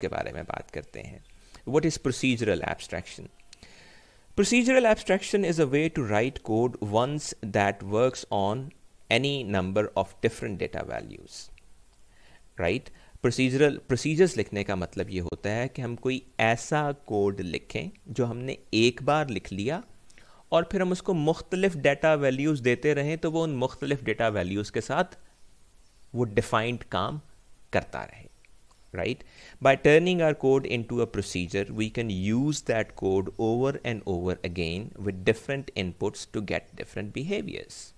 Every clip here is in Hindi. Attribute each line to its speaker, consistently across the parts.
Speaker 1: के बारे में बात करते हैं what is procedural abstraction procedural abstraction is a way to write code once that works on any number of different data values right procedural procedures लिखने का मतलब ये होता है कि हम कोई ऐसा कोड लिखें जो हमने एक बार लिख लिया और फिर हम उसको मुख्तलिफ डेटा वैल्यूज देते रहें तो वो उन मुख्तलिफ डेटा वैल्यूज के साथ वो डिफाइंड काम करता रहे right? By turning our code into a procedure, we can use that code over and over again with different inputs to get different behaviors.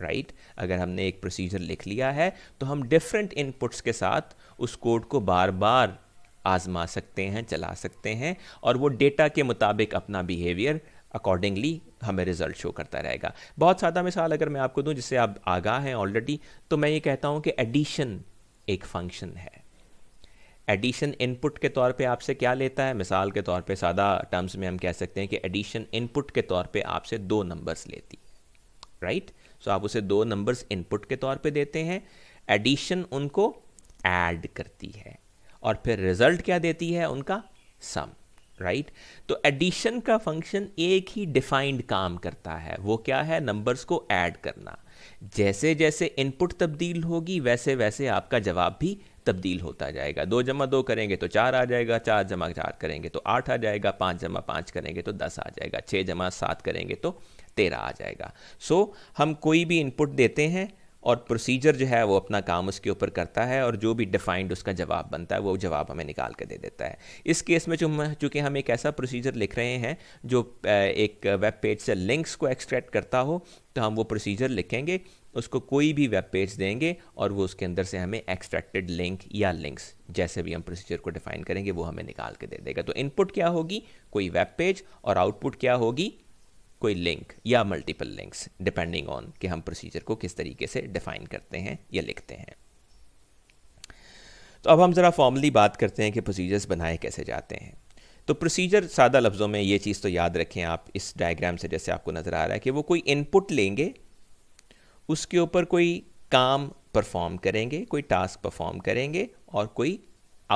Speaker 1: Right right? अगर हमने एक प्रोसीजर लिख लिया है तो हम डिफरेंट इनपुट्स के साथ उस कोड को बार बार आजमा सकते हैं चला सकते हैं और वो डेटा के मुताबिक अपना बिहेवियर अकॉर्डिंगली हमें रिजल्ट शो करता रहेगा बहुत सादा मिसाल अगर मैं आपको दूं जिससे आप आगाह हैं ऑलरेडी तो मैं ये कहता हूँ कि एडिशन एक फंक्शन है एडिशन इनपुट के तौर पे आपसे क्या लेता है मिसाल के तौर पे सादा टर्म्स में हम कह सकते हैं कि एडिशन इनपुट के तौर पे आपसे दो नंबर्स लेती है राइट सो आप उसे दो नंबर्स इनपुट के तौर पे देते हैं एडिशन उनको ऐड करती है और फिर रिजल्ट क्या देती है उनका सम राइट तो एडिशन का फंक्शन एक ही डिफाइंड काम करता है वो क्या है नंबर्स को ऐड करना जैसे जैसे इनपुट तब्दील होगी वैसे वैसे आपका जवाब भी तब्दील होता जाएगा दो जमा दो करेंगे तो चार आ जाएगा चार जमा चार करेंगे तो आठ आ जाएगा पाँच जमा पाँच करेंगे तो दस आ जाएगा छः जमा सात करेंगे तो तेरह आ जाएगा सो so, हम कोई भी इनपुट देते हैं और प्रोसीजर जो है वो अपना काम उसके ऊपर करता है और जो भी डिफाइंड उसका जवाब बनता है वो जवाब हमें निकाल के दे देता है इस केस में चूँकि हम एक ऐसा प्रोसीजर लिख रहे हैं जो एक वेब पेज से लिंक्स को एक्सट्रैक्ट करता हो तो हम वो प्रोसीजर लिखेंगे उसको कोई भी वेब पेज देंगे और वो उसके अंदर से हमें एक्सट्रैक्टेड लिंक या लिंक्स जैसे भी हम प्रोसीजर को डिफाइन करेंगे वो हमें निकाल के दे देगा तो इनपुट क्या होगी कोई वेब पेज और आउटपुट क्या होगी कोई लिंक या मल्टीपल लिंक्स डिपेंडिंग ऑन कि हम प्रोसीजर को किस तरीके से डिफाइन करते हैं या लिखते हैं तो अब हम ज़रा फॉर्मली बात करते हैं कि प्रोसीजर्स बनाए कैसे जाते हैं तो प्रोसीजर सादा लफ्ज़ों में ये चीज़ तो याद रखें आप इस डायग्राम से जैसे आपको नज़र आ रहा है कि वो कोई इनपुट लेंगे उसके ऊपर कोई काम परफॉर्म करेंगे कोई टास्क परफॉर्म करेंगे और कोई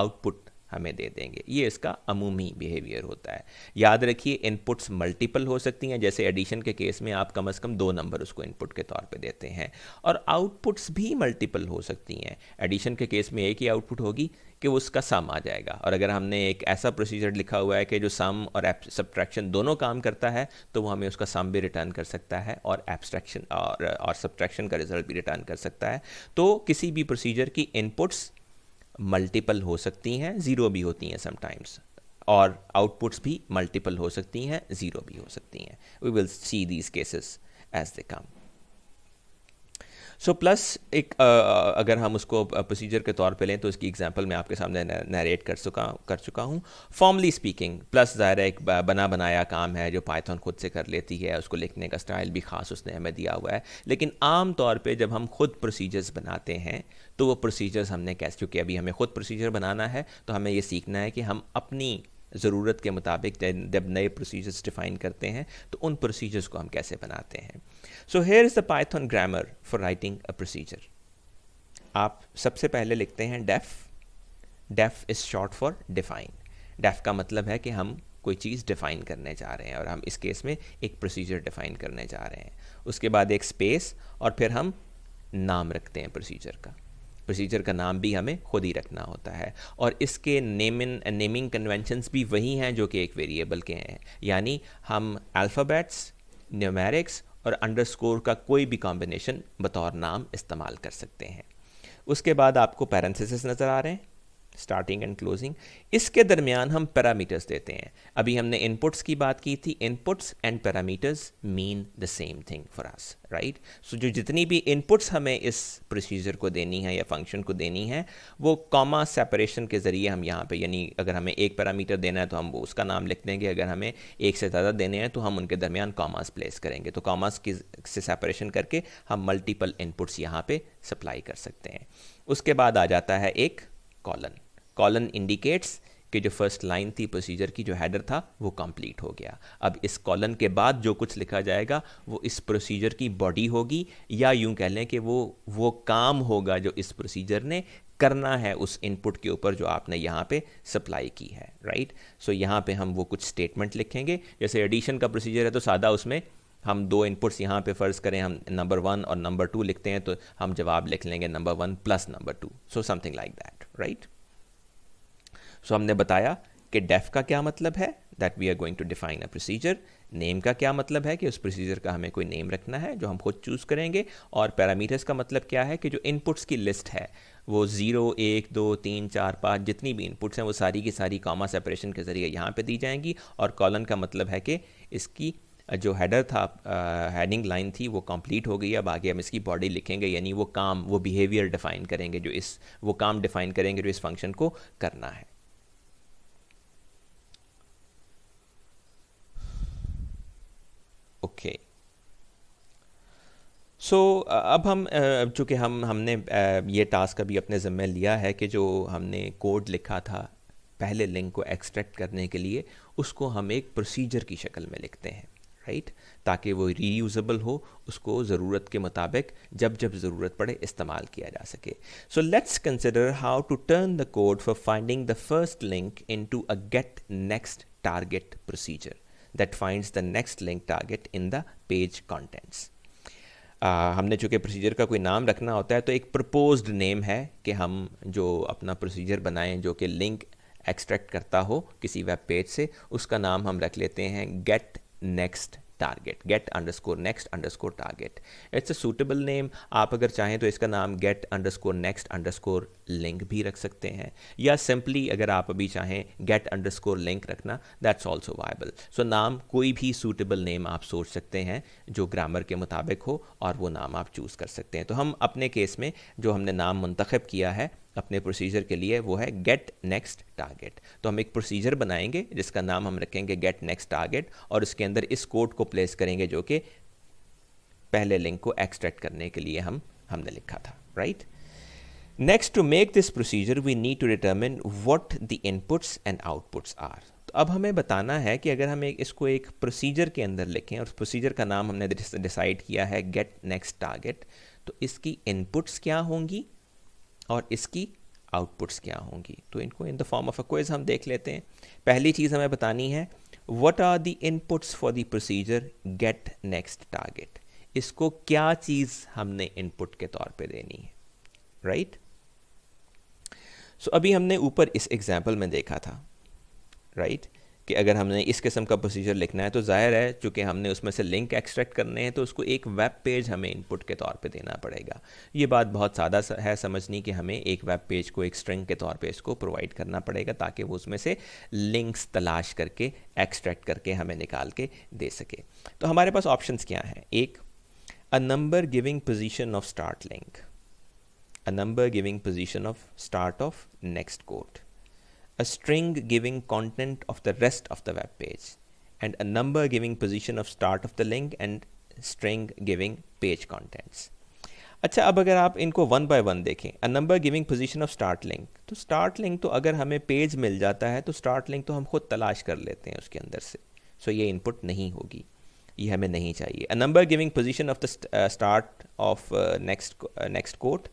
Speaker 1: आउटपुट हमें दे देंगे ये इसका अमूमी बिहेवियर होता है याद रखिए इनपुट्स मल्टीपल हो सकती हैं जैसे एडिशन के केस में आप कम से कम दो नंबर उसको इनपुट के तौर पे देते हैं और आउटपुट्स भी मल्टीपल हो सकती हैं एडिशन के केस में एक ही आउटपुट होगी कि उसका सम आ जाएगा और अगर हमने एक ऐसा प्रोसीजर लिखा हुआ है कि जो सम और सब्ट्रैक्शन दोनों काम करता है तो वो हमें उसका सम भी रिटर्न कर सकता है और एब्स्ट्रैक्शन और और सब्ट्रैक्शन का रिजल्ट भी रिटर्न कर सकता है तो किसी भी प्रोसीजर की इनपुट्स मल्टीपल हो सकती हैं ज़ीरो भी होती हैं समटाइम्स और आउटपुट्स भी मल्टीपल हो सकती हैं ज़ीरो भी हो सकती हैं we will see these cases as they come so plus एक अगर हम उसको प्रोसीजर के तौर पे लें तो इसकी एग्जांपल मैं आपके सामने नरेट कर चुका कर चुका हूँ फॉर्मली स्पीकिंग प्लस ज़ाहिर एक बना बनाया काम है जो पाइथन खुद से कर लेती है उसको लिखने का स्टाइल भी ख़ास उसने हमें दिया हुआ है लेकिन आम तौर पर जब हम खुद प्रोसीजर्स बनाते हैं तो वो प्रोसीजर्स हमने कैसे क्योंकि अभी हमें खुद प्रोसीजर बनाना है तो हमें ये सीखना है कि हम अपनी ज़रूरत के मुताबिक जब नए प्रोसीजर्स डिफाइन करते हैं तो उन प्रोसीजर्स को हम कैसे बनाते हैं so here is the Python grammar for writing a procedure आप सबसे पहले लिखते हैं def def is short for define def का मतलब है कि हम कोई चीज़ डिफ़ाइन करने जा रहे हैं और हम इस केस में एक प्रोसीजर डिफ़ाइन करने जा रहे हैं उसके बाद एक स्पेस और फिर हम नाम रखते हैं प्रोसीजर का प्रोसीजर का नाम भी हमें खुद ही रखना होता है और इसके नेमिन नेमिंग कन्वेंशंस भी वही हैं जो कि एक वेरिएबल के हैं यानी हम अल्फ़ाबेट्स न्यूमेरिक्स और अंडरस्कोर का कोई भी कॉम्बिनेशन बतौर नाम इस्तेमाल कर सकते हैं उसके बाद आपको पैरेंथेसिस नज़र आ रहे हैं स्टार्टिंग एंड क्लोजिंग इसके दरमियान हम पैरामीटर्स देते हैं अभी हमने इनपुट्स की बात की थी inputs and parameters mean the same thing for us right so जो जितनी भी इनपुट्स हमें इस प्रोसीजर को देनी है या फंक्शन को देनी है वो कॉमा सेपरेशन के ज़रिए हम यहाँ पे यानी अगर हमें एक पैरामीटर देना है तो हम वो उसका नाम लिख देंगे अगर हमें एक से ज़्यादा देने हैं तो हम उनके दरमियान कॉमास प्लेस करेंगे तो कॉमास की से सेपरेशन करके हम मल्टीपल इनपुट्स यहाँ पे सप्लाई कर सकते हैं उसके बाद आ जाता है एक कॉलन कॉलन इंडिकेट्स कि जो फर्स्ट लाइन थी प्रोसीजर की जो हैडर था वो कंप्लीट हो गया अब इस कॉलन के बाद जो कुछ लिखा जाएगा वो इस प्रोसीजर की बॉडी होगी या यूं कह लें कि वो वो काम होगा जो इस प्रोसीजर ने करना है उस इनपुट के ऊपर जो आपने यहाँ पे सप्लाई की है राइट सो so, यहाँ पे हम वो कुछ स्टेटमेंट लिखेंगे जैसे एडिशन का प्रोसीजर है तो सादा उसमें हम दो इनपुट्स यहाँ पे फ़र्ज़ करें हम नंबर वन और नंबर टू लिखते हैं तो हम जवाब लिख लेंगे number one plus number two so something like that right so हमने बताया कि डेफ का क्या मतलब है that we are going to define a procedure name का क्या मतलब है कि उस प्रोसीजर का हमें कोई नेम रखना है जो हम खुद चूज़ करेंगे और पैरामीटर्स का मतलब क्या है कि जो इनपुट्स की लिस्ट है वो ज़ीरो एक दो तीन चार पाँच जितनी भी इनपुट्स हैं वो सारी की सारी कॉमा सेपरेशन के ज़रिए यहाँ पे दी जाएंगी और कॉलन का मतलब है कि इसकी जो हेडर था हेडिंग लाइन थी वो कंप्लीट हो गई अब आगे हम इसकी बॉडी लिखेंगे यानी वो काम वो बिहेवियर डिफ़ाइन करेंगे जो इस वो काम डिफ़ाइन करेंगे जो इस फंक्शन को करना है ओके सो so, अब हम चूँकि हम हमने ये टास्क अभी अपने ज़िम्मे लिया है कि जो हमने कोड लिखा था पहले लिंक को एक्सट्रैक्ट करने के लिए उसको हम एक प्रोसीजर की शक्ल में लिखते हैं राइट ताकि वो रीयूज़ेबल हो उसको ज़रूरत के मुताबिक जब जब ज़रूरत पड़े इस्तेमाल किया जा सके so let's consider how to turn the code for finding the first link into a get next target procedure that finds the next link target in the page contents. Uh, हमने चूंकि प्रोसीजर का कोई नाम रखना होता है तो एक प्रपोज्ड नेम है कि हम जो अपना प्रोसीजर बनाएं जो कि लिंक एक्सट्रैक्ट करता हो किसी वेब पेज से उसका नाम हम रख लेते हैं get next target get underscore next underscore target it's a suitable name आप अगर चाहें तो इसका नाम get underscore next underscore link भी रख सकते हैं या सिंपली अगर आप अभी चाहें गेट अंडर स्कोर लिंक रखना दैट्स ऑल्सो वायबल सो नाम कोई भी सूटेबल नेम आप सोच सकते हैं जो ग्रामर के मुताबिक हो और वो नाम आप चूज़ कर सकते हैं तो हम अपने केस में जो हमने नाम मंतखब किया है अपने प्रोसीजर के लिए वो है गेट नेक्स्ट टारगेट तो हम एक प्रोसीजर बनाएंगे जिसका नाम हम रखेंगे गेट नेक्स्ट टारगेट और उसके अंदर इस कोड को प्लेस करेंगे जो कि पहले लिंक को एक्सट्रैक्ट करने के लिए हम हमने लिखा था right next to make this procedure we need to determine what the inputs and outputs are तो अब हमें बताना है कि अगर हम एक इसको एक प्रोसीजर के अंदर लिखें और प्रोसीजर का नाम हमने डिसाइड किया है गेट नेक्स्ट टारगेट तो इसकी इनपुट्स क्या होंगी और इसकी आउटपुट्स क्या होंगी तो इनको in the form of a quiz हम देख लेते हैं पहली चीज़ हमें बतानी है what are the inputs for the procedure get next target इसको क्या चीज़ हमने इनपुट के तौर पे देनी है राइट right? सो so, अभी हमने ऊपर इस एग्जाम्पल में देखा था राइट right? कि अगर हमने इस किस्म का प्रोसीजर लिखना है तो जाहिर है चूँकि हमने उसमें से लिंक एक्सट्रैक्ट करने हैं तो उसको एक वेब पेज हमें इनपुट के तौर पे देना पड़ेगा ये बात बहुत सादा है समझनी कि हमें एक वेब पेज को एक स्ट्रिंग के तौर पे इसको प्रोवाइड करना पड़ेगा ताकि वो उसमें से लिंक्स तलाश करके एक्सट्रैक्ट करके हमें निकाल के दे सके तो हमारे पास ऑप्शन क्या हैं एक a number giving position of start link a number giving position of start of next quote a string giving content of the rest of the web page and a number giving position of start of the link and string giving page contents अच्छा अब अगर आप इनको वन बाय वन देखें a number giving position of start link तो स्टार्ट लिंक तो अगर हमें पेज मिल जाता है तो स्टार्ट लिंक तो हम खुद तलाश कर लेते हैं उसके अंदर से सो so ये इनपुट नहीं होगी ये हमें नहीं चाहिए a number giving position of the start of next next quote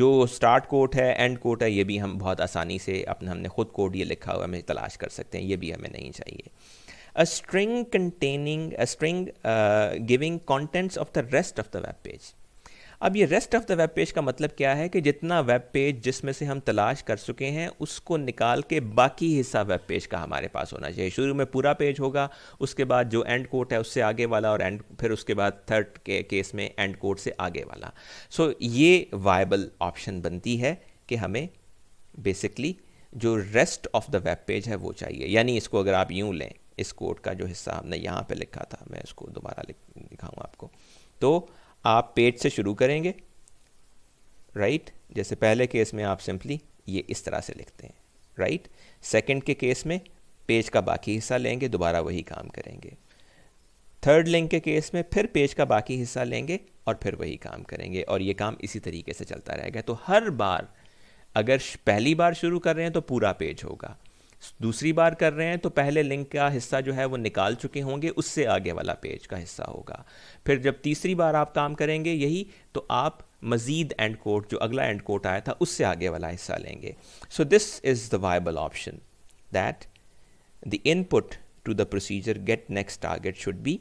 Speaker 1: जो स्टार्ट कोट है एंड कोट है ये भी हम बहुत आसानी से अपने हमने खुद कोड ये लिखा हुआ हमें तलाश कर सकते हैं ये भी हमें नहीं चाहिए a string containing a string giving contents of the rest of the web page अब ये rest of the web page का मतलब क्या है कि जितना वेब पेज जिसमें से हम तलाश कर चुके हैं उसको निकाल के बाकी हिस्सा वेब पेज का हमारे पास होना चाहिए शुरू में पूरा पेज होगा उसके बाद जो एंड कोट है उससे आगे वाला और एंड फिर उसके बाद थर्ड के केस में एंड कोट से आगे वाला सो so, ये वायबल ऑप्शन बनती है कि हमें बेसिकली जो rest of the web page है वो चाहिए यानी इसको अगर आप यूँ लें इस कोड का जो हिस्सा हमने यहाँ पे लिखा था मैं इसको दोबारा लिख दिखाऊँ आपको तो आप पेट से शुरू करेंगे राइट right? जैसे पहले केस में आप सिंपली ये इस तरह से लिखते हैं राइट right? सेकंड के केस में पेज का बाकी हिस्सा लेंगे दोबारा वही काम करेंगे थर्ड लिंक के केस में फिर पेज का बाकी हिस्सा लेंगे और फिर वही काम करेंगे और ये काम इसी तरीके से चलता रहेगा तो हर बार अगर पहली बार शुरू कर रहे हैं तो पूरा पेज होगा दूसरी बार कर रहे हैं तो पहले लिंक का हिस्सा जो है वो निकाल चुके होंगे उससे आगे वाला पेज का हिस्सा होगा फिर जब तीसरी बार आप काम करेंगे यही तो आप मज़ीद एंड कोट जो अगला एंड कोट आया था उससे आगे वाला हिस्सा लेंगे so this is the viable option that the input to the procedure get next target should be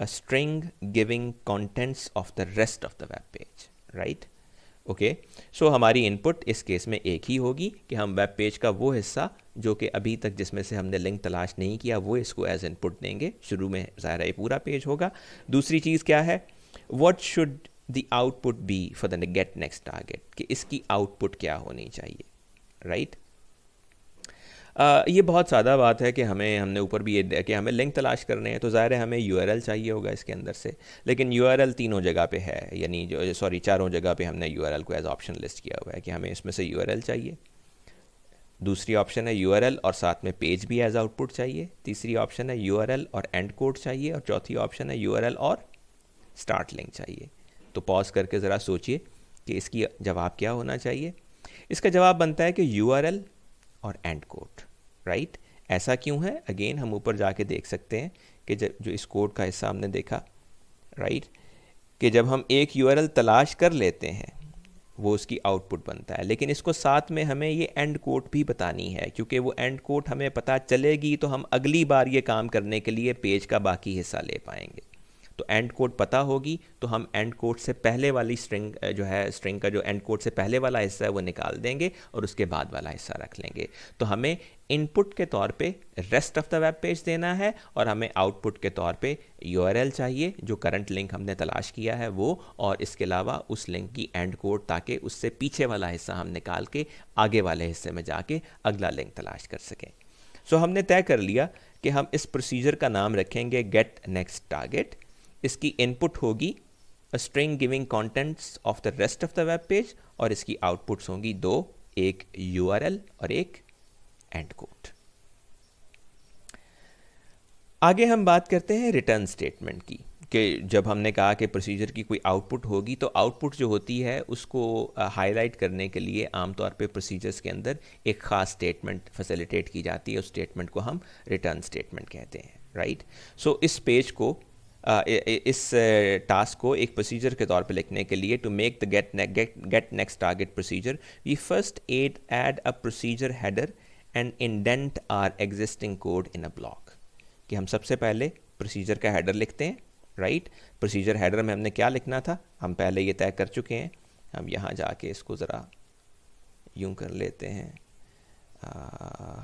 Speaker 1: a string giving contents of the rest of the web page right okay so हमारी इनपुट इस केस में एक ही होगी कि हम वेब पेज का वो हिस्सा जो कि अभी तक जिसमें से हमने लिंक तलाश नहीं किया वो इसको एज इनपुट देंगे शुरू में ज़ाहिर है पूरा पेज होगा दूसरी चीज़ क्या है what should the output be for the get next target कि इसकी आउटपुट क्या होनी चाहिए राइट right? आ, ये बहुत सादा बात है कि हमें हमने ऊपर भी ये कि हमें लिंक तलाश करने हैं तो ज़ाहिर है हमें यू चाहिए होगा इसके अंदर से लेकिन यू तीनों जगह पर है यानी जो सॉरी चारों जगह पर हमने यू को एज ऑप्शन लिस्ट किया हुआ है कि हमें इसमें से यू चाहिए दूसरी ऑप्शन है यू और साथ में पेज भी एज आउटपुट चाहिए तीसरी ऑप्शन है यू और एंड कोड चाहिए और चौथी ऑप्शन है यू और स्टार्ट लिंक चाहिए तो पॉज करके ज़रा सोचिए कि इसकी जवाब क्या होना चाहिए इसका जवाब बनता है कि यू और एंड कोड राइट ऐसा क्यों है अगेन हम ऊपर जाके देख सकते हैं कि जब जो इस कोड का हिस्सा हमने देखा राइट right? कि जब हम एक यू तलाश कर लेते हैं वो उसकी आउटपुट बनता है लेकिन इसको साथ में हमें ये एंड कोट भी बतानी है क्योंकि वो एंड कोट हमें पता चलेगी तो हम अगली बार ये काम करने के लिए पेज का बाकी हिस्सा ले पाएंगे तो एंड कोड पता होगी तो हम एंड कोड से पहले वाली स्ट्रिंग जो है स्ट्रिंग का जो एंड कोड से पहले वाला हिस्सा है वो निकाल देंगे और उसके बाद वाला हिस्सा रख लेंगे तो हमें इनपुट के तौर पे rest of the web page देना है और हमें आउटपुट के तौर पे यूआरएल चाहिए जो करंट लिंक हमने तलाश किया है वो और इसके अलावा उस लिंक की एंड कोड ताकि उससे पीछे वाला हिस्सा हम निकाल के आगे वाले हिस्से में जाके अगला लिंक तलाश कर सकें सो so, हमने तय कर लिया कि हम इस प्रोसीजर का नाम रखेंगे गेट नेक्स्ट टारगेट इसकी इनपुट होगी string giving contents of the rest of the web page और इसकी आउटपुट्स होंगी दो एक यू और एक एंड कोट आगे हम बात करते हैं रिटर्न स्टेटमेंट की कि जब हमने कहा कि प्रोसीजर की कोई आउटपुट होगी तो आउटपुट जो होती है उसको हाईलाइट करने के लिए आमतौर पे प्रोसीजर्स के अंदर एक ख़ास स्टेटमेंट फैसिलिटेट की जाती है उस स्टेटमेंट को हम रिटर्न स्टेटमेंट कहते हैं राइट सो so, इस पेज को इस टास्क को एक प्रोसीजर के तौर पे लिखने के लिए to make the get get next target procedure we first add add a procedure header and indent our existing code in a block कि हम सबसे पहले प्रोसीजर का हैडर लिखते हैं राइट प्रोसीजर हैडर में हमने क्या लिखना था हम पहले ये तय कर चुके हैं हम यहाँ जाके इसको ज़रा यूं कर लेते हैं आ,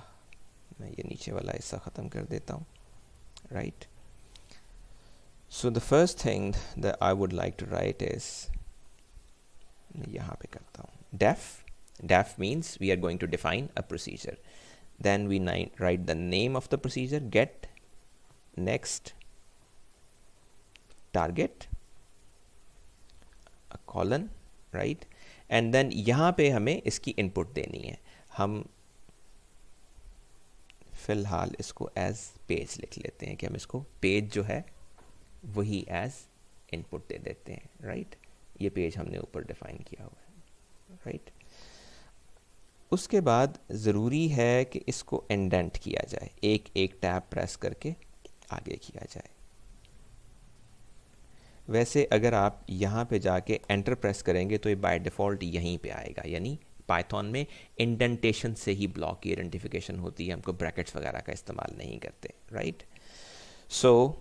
Speaker 1: मैं ये नीचे वाला हिस्सा ख़त्म कर देता हूँ right so the first thing the I would like to write is यहाँ पे करता हूँ def def means we are going to define a procedure then we write the name of the procedure get next target a colon right and then यहाँ पे हमें इसकी इनपुट देनी है हम फिलहाल इसको एज पेज लिख लेते हैं कि हम इसको पेज जो है वही एज इनपुट दे देते हैं राइट ये पेज हमने ऊपर डिफाइन किया हुआ है राइट उसके बाद ज़रूरी है कि इसको इंडेंट किया जाए एक एक टैब प्रेस करके आगे किया जाए वैसे अगर आप यहाँ पे जाके एंटर प्रेस करेंगे तो ये बाय डिफ़ॉल्ट यहीं पे आएगा यानी पाइथन में इंडेंटेशन से ही ब्लॉक की आइडेंटिफिकेशन होती है हमको ब्रैकेट्स वगैरह का इस्तेमाल नहीं करते right so so,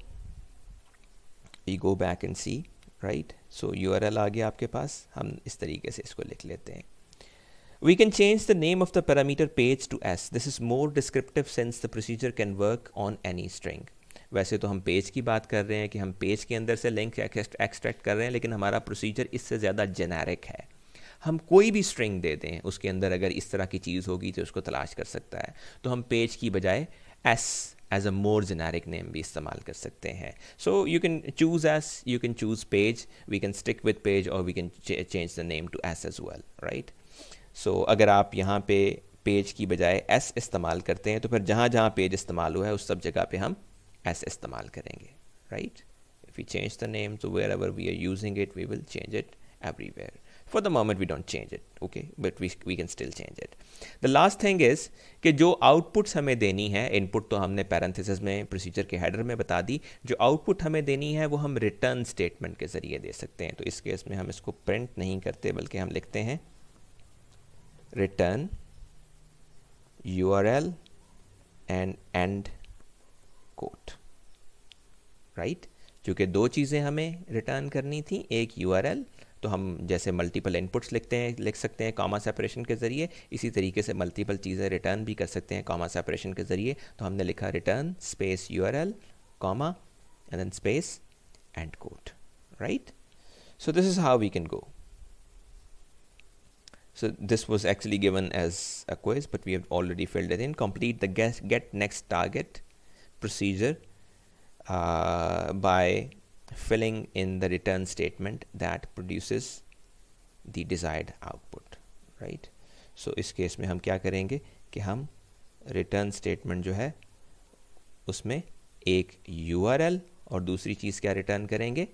Speaker 1: you go back and see right so U R L आ गया आपके पास हम इस तरीके से इसको लिख लेते हैं we can change the name of the parameter page to s this is more descriptive sense the procedure can work on any string वैसे तो हम पेज की बात कर रहे हैं कि हम पेज के अंदर से लिंक एक्सट्रैक्ट कर रहे हैं लेकिन हमारा प्रोसीजर इससे ज़्यादा जेनेरिक है हम कोई भी स्ट्रिंग दे दें उसके अंदर अगर इस तरह की चीज़ होगी तो उसको तलाश कर सकता है तो हम पेज की बजाय s as a more generic name भी इस्तेमाल कर सकते हैं so you can choose s you can choose page we can stick with page और we can change the name to s as well right so अगर आप यहाँ पे पेज की बजाय एस इस्तेमाल करते हैं तो फिर जहाँ जहाँ पेज इस्तेमाल हुआ है उस सब जगह पे हम एस इस्तेमाल करेंगे right if you change the name to wherever we are using it we will change it everywhere for the moment we don't change it okay but we we can still change it the last thing is कि जो outputs हमें देनी है input तो हमने parenthesis में procedure के header में बता दी जो output हमें देनी है वो हम return statement के ज़रिए दे सकते हैं तो इस केस में हम इसको print नहीं करते बल्कि हम लिखते हैं return url and end quote right चूँकि दो चीज़ें हमें रिटर्न करनी थी एक यू तो हम जैसे मल्टीपल इनपुट्स लिखते हैं लिख सकते हैं कॉमा सेपरेशन के ज़रिए इसी तरीके से मल्टीपल चीज़ें रिटर्न भी कर सकते हैं कॉमा सेपरेशन के ज़रिए तो हमने लिखा return space U R L comma and then space end quote right so this is how we can go so this was actually given as a quiz, but we have already filled it in. Complete the guess, get uh, by filling in the return statement that produces the desired output right so so, इस केस में हम क्या करेंगे कि हम रिटर्न स्टेटमेंट जो है उसमें एक यू आर एल और दूसरी चीज़ क्या रिटर्न करेंगे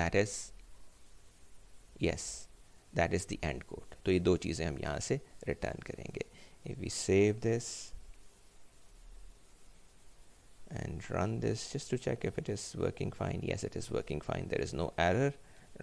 Speaker 1: that is yes that is the end quote तो ये दो चीज़ें हम यहाँ से रिटर्न करेंगे if we save this and run this just to check if it is working fine yes it is working fine there is no error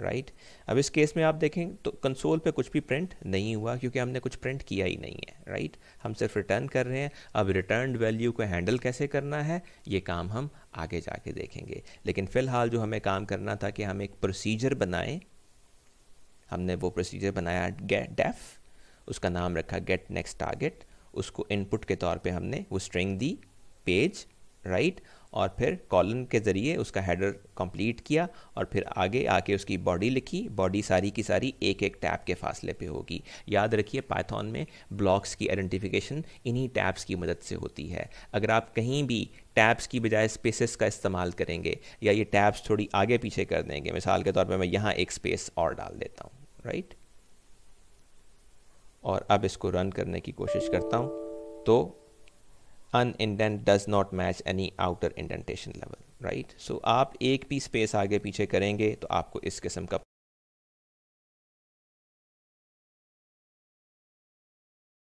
Speaker 1: right right? अब इस केस में आप देखें तो कंसोल पे कुछ भी प्रिंट नहीं हुआ क्योंकि हमने कुछ प्रिंट किया ही नहीं है राइट right? हम सिर्फ रिटर्न कर रहे हैं अब रिटर्न वैल्यू को हैंडल कैसे करना है ये काम हम आगे जाके देखेंगे लेकिन फ़िलहाल जो हमें काम करना था कि हम एक प्रोसीजर बनाएं हमने वो प्रोसीजर बनाया गेट डेफ उसका नाम रखा गेट नेक्स्ट टारगेट उसको इनपुट के तौर पर हमने वो स्ट्रिंग दी पेज राइट और फिर कॉलन के ज़रिए उसका हेडर कंप्लीट किया और फिर आगे आके उसकी बॉडी लिखी बॉडी सारी की सारी एक एक टैब के फासले पे होगी याद रखिए पाइथन में ब्लॉक्स की आइडेंटिफिकेशन इन्हीं टैब्स की मदद से होती है अगर आप कहीं भी टैब्स की बजाय स्पेसेस का इस्तेमाल करेंगे या ये टैब्स थोड़ी आगे पीछे कर देंगे मिसाल के तौर पर मैं यहाँ एक स्पेस और डाल देता हूँ राइट और अब इसको रन करने की कोशिश करता हूँ तो unindent does not match any outer indentation level right so आप एक भी स्पेस आगे पीछे करेंगे तो आपको इस किस्म का